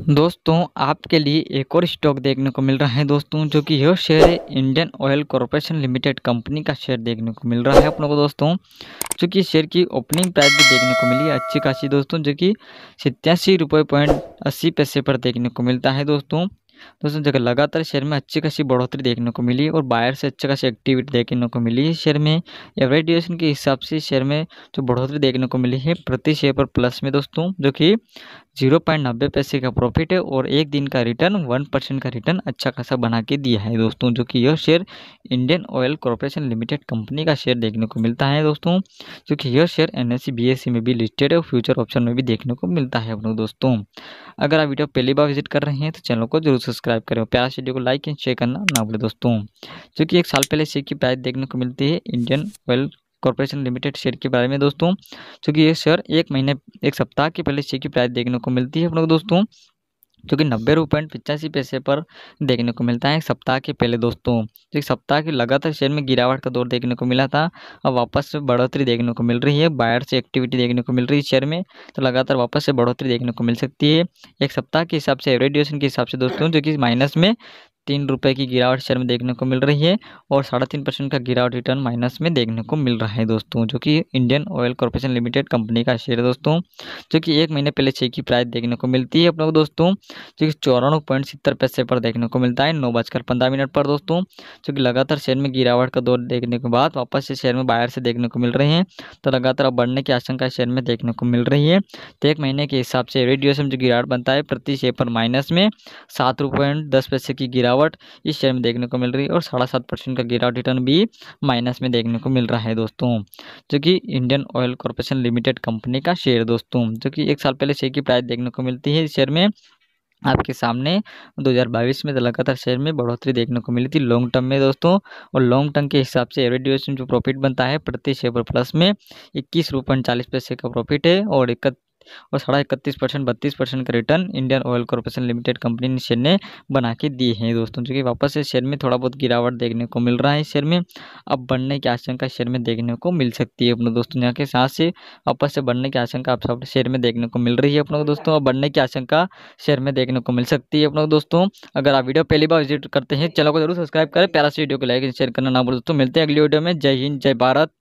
दोस्तों आपके लिए एक और स्टॉक देखने को मिल रहा है दोस्तों जो कि यह शेयर है Indian Oil Corporation Limited company का शेयर देखने को मिल रहा है अपनों को दोस्तों जो कि शेयर की ओपनिंग प्राइस भी देखने को मिली है अच्छी खासी दोस्तों जो कि सत्यासी रुपये पॉइंट अस्सी पैसे पर देखने को मिलता है दोस्तों दोस्तों जगह लगातार शेयर में अच्छी खासी बढ़ोतरी देखने को मिली और बायर से अच्छी खासी एक्टिविटी देखने को मिली है शेयर में एवरेज ड्यूरेशन के हिसाब से शेयर में जो बढ़ोतरी देखने को मिली है प्रति शेयर पर प्लस में दोस्तों जो कि जीरो पॉइंट नब्बे पैसे का प्रॉफिट है और एक दिन का रिटर्न वन परसेंट का रिटर्न अच्छा खासा बना के दिया है दोस्तों जो कि यह share Indian Oil Corporation Limited company का शेयर देखने को मिलता है दोस्तों जो कि यह शेयर एन एस में भी लिस्टेड है और फ्यूचर ऑप्शन में भी देखने को मिलता है अपनों दोस्तों अगर आप वीडियो पहली बार विजिट कर रहे हैं तो चैनल को जरूर सब्सक्राइब करें और प्यारा वीडियो को लाइक एंड शेयर करना ना भूलें दोस्तों जो कि एक साल पहले शेयर की प्राइस देखने को मिलती है Indian Oil Corporation Limited share के बारे में दोस्तों चूँकि ये शेयर एक महीने एक सप्ताह के पहले शेयर की प्राइस देखने को मिलती है अपने दोस्तों क्योंकि नब्बे रुपये पॉइंट पिचासी पैसे पर देखने को मिलता है एक सप्ताह के पहले दोस्तों एक सप्ताह के लगातार शेयर में गिरावट का दौर देखने को मिला था अब वापस से बढ़ोतरी देखने को मिल रही है बायर से एक्टिविटी देखने को मिल रही है शेयर में तो लगातार वापस से बढ़ोतरी देखने को मिल सकती है एक सप्ताह के हिसाब से एवरेज ड्यूरेशन के हिसाब से दोस्तों जो कि माइनस में तीन रुपये की गिरावट शेयर में देखने को मिल रही है और साढ़े तीन परसेंट का गिरावट रिटर्न माइनस में देखने को मिल रहा है दोस्तों जो कि Indian Oil Corporation Limited company का शेयर है दोस्तों जो कि एक महीने पहले शेयर की प्राइस देखने को मिलती है अपने को दोस्तों जो कि चौरानवे पॉइंट सत्तर पैसे पर देखने को मिलता है नौ बजकर पंद्रह मिनट पर दोस्तों जो कि लगातार शेयर में गिरावट का दौर देखने के बाद वापस से शेयर में बाहर से देखने को मिल रहे हैं तो लगातार बढ़ने की आशंका शेयर में देखने को मिल रही है तो एक महीने के हिसाब से रेडियोसम जो गिरावट बनता है प्रति शेयर पर माइनस में सात रुपये दस पैसे की गिरावट गिरावट इस शेयर में देखने को मिल रही है और साढ़े सात परसेंट का गिरावट रिटर्न भी माइनस में देखने को मिल रहा है दोस्तों जो कि Indian Oil Corporation Limited company का शेयर दोस्तों जो कि एक साल पहले शेयर की प्राइस देखने को मिलती है इस शेयर में आपके सामने 2022 में तो लगातार शेयर में बढ़ोतरी देखने को मिली थी लॉन्ग टर्म में दोस्तों और लॉन्ग टर्म के हिसाब से एवरेज ड्यूरेशन जो प्रॉफिट बनता है प्रति शेयर पर प्लस में इक्कीस रुपये पैसे का प्रॉफिट है और इकत और साढ़ा इकतीस परसेंट बत्तीस परसेंट का return Indian Oil Corporation Limited company ने शेयर ने बना के दिए हैं दोस्तों जो कि वापस से शेयर में थोड़ा बहुत गिरावट देखने को मिल रहा है शेयर में अब बढ़ने की आशंका शेयर में देखने को मिल सकती है अपने दोस्तों यहाँ के साथ से वापस से बढ़ने की आशंका आप सब शेयर में देखने को मिल रही है अपने दोस्तों अब बढ़ने की आशंका शेयर में देखने को मिल सकती है अपने दोस्तों अगर आप वीडियो पहली बार विजिट करते हैं चैनल को जरूर सब्सक्राइब करें प्यारा से वीडियो को लाइक शेयर करना ना बोलो दोस्तों मिलते हैं अगली वीडियो में जय हिंद जय भारत